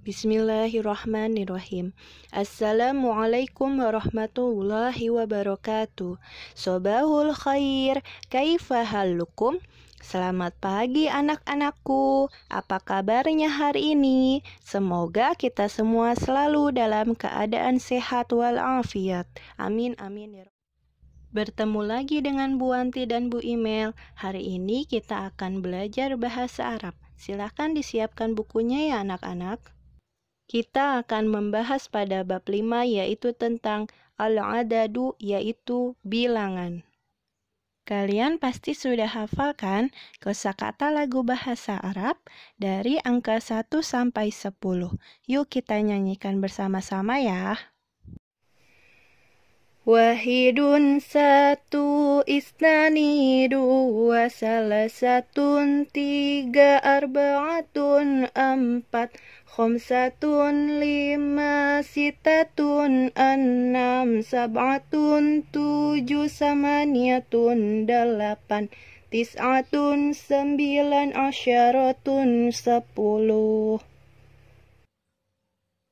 Bismillahirrahmanirrahim. Assalamualaikum warahmatullahi wabarakatuh. Sobahul khair, kaifa halukum? Selamat pagi anak-anakku. Apa kabarnya hari ini? Semoga kita semua selalu dalam keadaan sehat walafiat. Amin amin ya Bertemu lagi dengan Bu Anti dan Bu Imel. Hari ini kita akan belajar bahasa Arab. Silakan disiapkan bukunya ya anak-anak. Kita akan membahas pada bab 5 yaitu tentang al-adadu yaitu bilangan. Kalian pasti sudah hafalkan kan kosakata lagu bahasa Arab dari angka 1 sampai 10. Yuk kita nyanyikan bersama-sama ya. Wahidun satu, isnani dua, salah satu, tiga, arbaatun empat, khomsatun lima, sitatun enam, sabatun tujuh, samaniatun delapan, tis'atun sembilan, asyaratun sepuluh.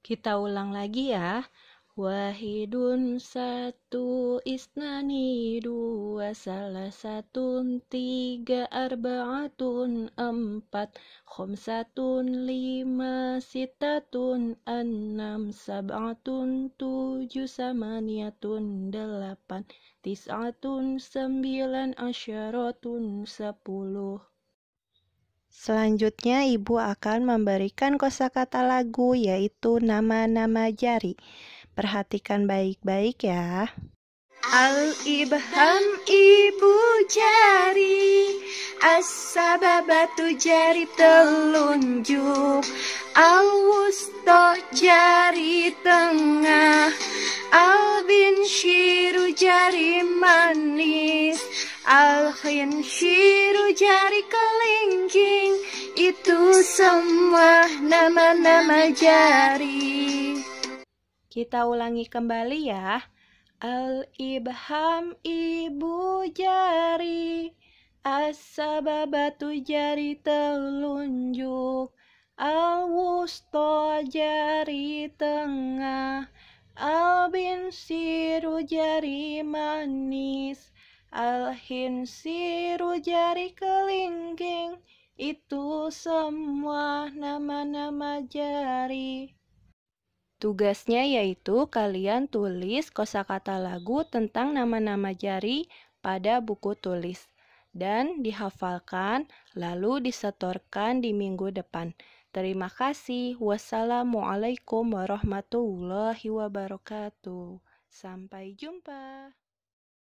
Kita ulang lagi ya. Wahidun satu, isnani dua, salah satun tiga, arbaatun empat, khomsatun lima, sitatun enam, sabatun tujuh, samaniatun delapan, tisatun sembilan, asyaratun sepuluh. Selanjutnya, ibu akan memberikan kosakata lagu, yaitu nama-nama jari. Perhatikan baik-baik ya. Al-ibham ibu jari As-sababatu jari telunjuk Al-wusto jari tengah Al-binshiru bin jari manis al khin shiru jari kelingking Itu semua nama-nama jari kita ulangi kembali ya. Al-ibham ibu jari, as-sababatu jari telunjuk, al-wusto jari tengah, al bin siru jari manis, al hin siru jari kelingking, itu semua nama-nama jari. Tugasnya yaitu kalian tulis kosakata lagu tentang nama-nama jari pada buku tulis dan dihafalkan lalu disetorkan di minggu depan. Terima kasih. Wassalamualaikum warahmatullahi wabarakatuh. Sampai jumpa.